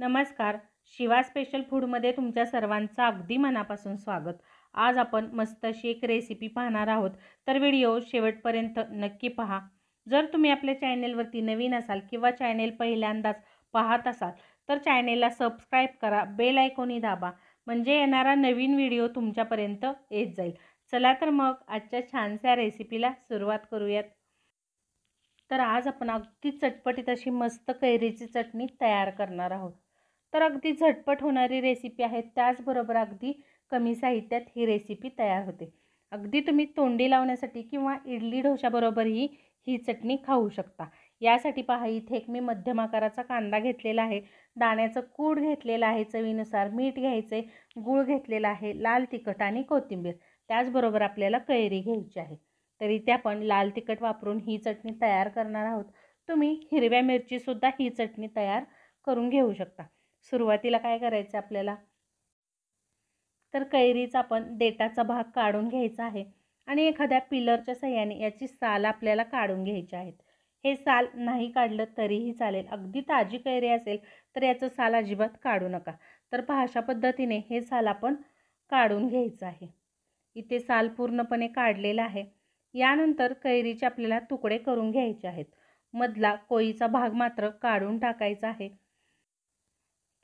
नमस्कार शिवा स्पेशल फूडमध्ये तुमच्या सर्वांचं अगदी मनापासून स्वागत आज आपण मस्त अशी एक रेसिपी पाहणार आहोत तर व्हिडिओ शेवटपर्यंत नक्की पहा जर तुम्ही आपल्या चॅनेलवरती नवीन असाल किंवा चॅनेल पहिल्यांदाच पाहत असाल तर चॅनेलला सबस्क्राईब करा बेल आयकोनी दाबा म्हणजे येणारा नवीन व्हिडिओ तुमच्यापर्यंत येत जाईल चला तर मग आजच्या छानशा रेसिपीला सुरुवात करूयात तर आज आपण अगदी चटपटीत अशी मस्त कैरीची चटणी तयार करणार आहोत तर अगदी झटपट होणारी रेसिपी आहे त्याचबरोबर अगदी कमी साहित्यात ही रेसिपी तयार होते अगदी तुम्ही तोंडी लावण्यासाठी किंवा इडली ढोशाबरोबरही ही चटणी खाऊ शकता यासाठी पहा इथे एक मी मध्यम आकाराचा कांदा घेतलेला आहे दाण्याचं कूड घेतलेलं आहे चवीनुसार मीठ घ्यायचे गूळ घेतलेला आहे लाल तिखट आणि कोथिंबीर त्याचबरोबर आपल्याला कैरी घ्यायची आहे तर इथे आपण लाल तिखट वापरून ही चटणी तयार करणार आहोत तुम्ही हिरव्या मिरचीसुद्धा ही चटणी तयार करून घेऊ शकता सुरुवातीला काय करायचं आपल्याला तर कैरीचा आपण देटाचा भाग काढून घ्यायचा आहे आणि एखाद्या पिलरच्या सह्याने याची साल आपल्याला काढून घ्यायची आहेत हे साल नाही काढलं तरीही चालेल अगदी ताजी कैरी असेल तर याचं साल अजिबात काढू नका तर अशा पद्धतीने हे साल आपण काढून घ्यायचं आहे इथे साल पूर्णपणे काढलेलं आहे यानंतर कैरीचे आपल्याला तुकडे करून घ्यायचे आहेत मधला कोळीचा भाग मात्र काढून टाकायचा आहे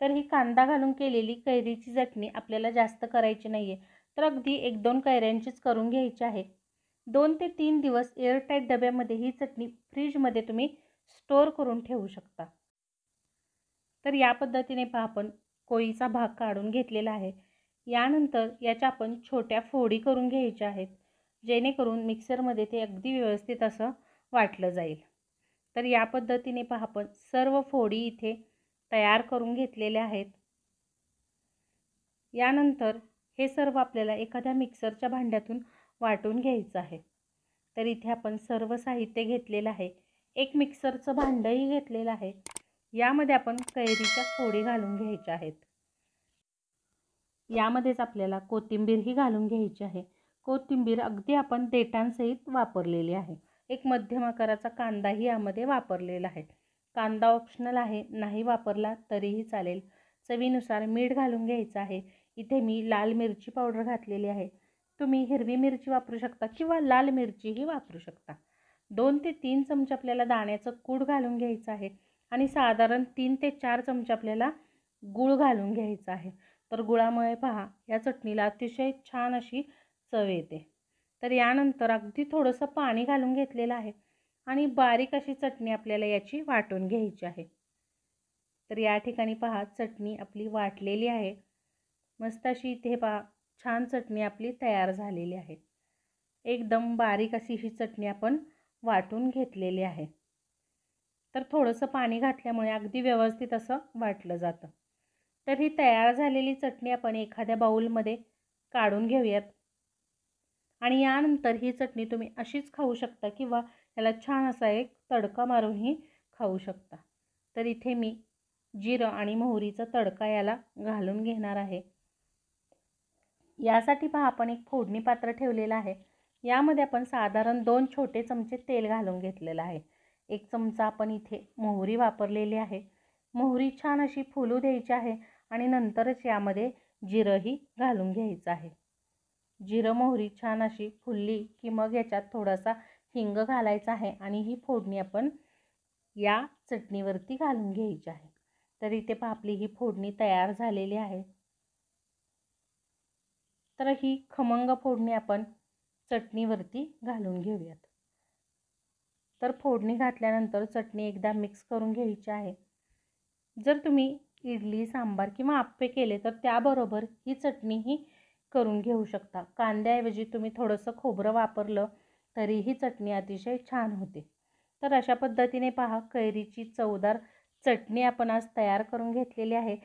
तर ही कांदा घालून केलेली कैरीची चटणी आपल्याला जास्त करायची नाही आहे तर अगदी एक दोन कैऱ्यांचीच करून घ्यायची आहे दोन ते तीन दिवस एअरटाईट डब्यामध्ये ही चटणी फ्रीजमध्ये तुम्ही स्टोअर करून ठेवू शकता तर या पद्धतीने पहा आपण कोळीचा भाग काढून घेतलेला आहे यानंतर याच्या आपण छोट्या फोडी करून घ्यायच्या आहेत जेणेकरून मिक्सरमध्ये ते अगदी व्यवस्थित असं वाटलं जाईल तर या पद्धतीने पहा आपण सर्व फोडी इथे तयार करून घेतलेले आहेत यानंतर हे सर्व आपल्याला एखाद्या मिक्सरच्या भांड्यातून वाटून घ्यायचं आहे तर इथे आपण सर्व साहित्य घेतलेलं आहे एक मिक्सरचं भांडंही घेतलेलं आहे यामध्ये आपण कैरीच्या फोडी घालून घ्यायच्या आहेत यामध्येच आपल्याला कोथिंबीरही घालून घ्यायची आहे कोथिंबीर अगदी आपण देठांसहित वापरलेली आहे एक मध्यम आकाराचा कांदाही यामध्ये वापरलेला आहे कांदा ऑप्शनल आहे नाही वापरला तरीही चालेल चवीनुसार मीठ घालून घ्यायचं आहे इथे मी लाल मिरची पावडर घातलेली आहे तुम्ही हिरवी मिरची वापरू शकता किंवा लाल मिरचीही वापरू शकता दोन ते तीन चमचे आपल्याला दाण्याचं कूड घालून घ्यायचं आहे आणि साधारण तीन ते चार चमचे आपल्याला गुळ घालून घ्यायचा आहे तर गुळामुळे पहा या चटणीला अतिशय छान अशी चव येते तर यानंतर अगदी थोडंसं पाणी घालून घेतलेलं आहे आणि बारीक अशी चटणी आपल्याला याची वाटून घ्यायची आहे तर या ठिकाणी पहा चटणी आपली वाटलेली आहे मस्त अशी इथे पहा छान चटणी आपली तयार झालेली आहे एकदम बारीक अशी ही चटणी आपण वाटून घेतलेली आहे तर थोडंसं पाणी घातल्यामुळे अगदी व्यवस्थित असं वाटलं जातं तर ही तयार झालेली चटणी आपण एखाद्या बाऊलमध्ये काढून घेऊयात आणि यानंतर ही चटणी तुम्ही अशीच खाऊ शकता किंवा याला छान असा एक तडका मारूनही खाऊ शकता तर इथे मी जिरं आणि मोहरीचा तडका याला घालून घेणार आहे यासाठी पहा आपण एक फोडणी पात्र ठेवलेलं आहे यामध्ये आपण साधारण दोन छोटे चमचे तेल घालून घेतलेलं आहे एक चमचा आपण इथे मोहरी वापरलेली आहे मोहरी छान अशी फुलू द्यायची आहे आणि नंतरच यामध्ये जिरंही घालून घ्यायचं आहे जिरं मोहरी छान अशी फुलली की मग याच्यात थोडासा हिंग घालायचा आहे आणि ही फोडणी आपण या चटणीवरती घालून घ्यायची आहे तर इथे आपली ही फोडणी तयार झालेली आहे तर ही खमंग फोडणी आपण चटणीवरती घालून घेऊयात तर फोडणी घातल्यानंतर चटणी एकदा मिक्स करून घ्यायची आहे जर तुम्ही इडली सांबार किंवा आप्पे केले तर त्याबरोबर ही चटणी ही करून घेऊ शकता कांद्याऐवजी तुम्ही थोडंसं खोबरं वापरलं तरीही चटणी अतिशय छान होते तर अशा पद्धतीने पहा कैरीची चवदार चटणी आपण आज तयार करून घेतलेली आहे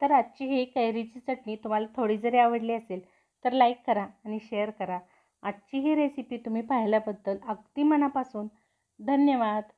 तर आजची ही कैरीची चटणी तुम्हाला थोडी जरी आवडली असेल तर लाईक करा आणि शेअर करा आजची ही रेसिपी तुम्ही पाहिल्याबद्दल अगदी मनापासून धन्यवाद